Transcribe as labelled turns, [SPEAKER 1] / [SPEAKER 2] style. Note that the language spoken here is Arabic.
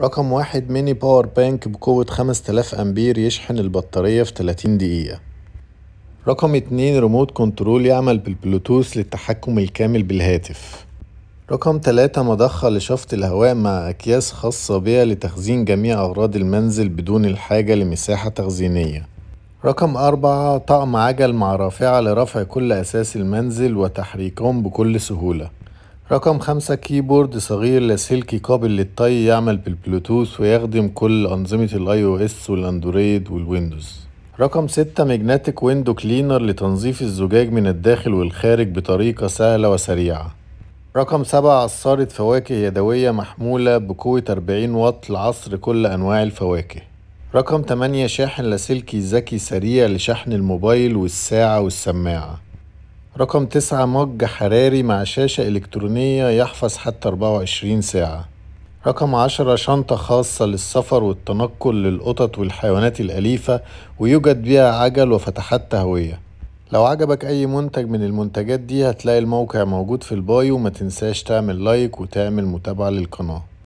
[SPEAKER 1] رقم واحد ميني باور بانك بقوة 5000 أمبير يشحن البطارية في 30 دقيقة رقم اتنين ريموت كنترول يعمل بالبلوتوث للتحكم الكامل بالهاتف رقم تلاتة مضخة لشفط الهواء مع أكياس خاصة بها لتخزين جميع أغراض المنزل بدون الحاجة لمساحة تخزينية رقم أربعة طقم عجل مع رافعة لرفع كل أساس المنزل وتحريكهم بكل سهولة رقم خمسة كيبورد صغير لاسلكي قابل للطي يعمل بالبلوتوث ويخدم كل أنظمة الاي او اس والاندرويد والويندوز رقم ستة ماجناتيك ويندو كلينر لتنظيف الزجاج من الداخل والخارج بطريقة سهلة وسريعة رقم سبعة عصارة فواكه يدوية محمولة بقوة 40 واط لعصر كل أنواع الفواكه رقم 8 شاحن لاسلكي ذكي سريع لشحن الموبايل والساعة والسماعة رقم تسعة مج حراري مع شاشة إلكترونية يحفظ حتى 24 ساعة رقم عشرة شنطة خاصة للسفر والتنقل للقطط والحيوانات الأليفة ويوجد بها عجل وفتحات تهوية لو عجبك أي منتج من المنتجات دي هتلاقي الموقع موجود في البايو وما تنساش تعمل لايك وتعمل متابعة للقناة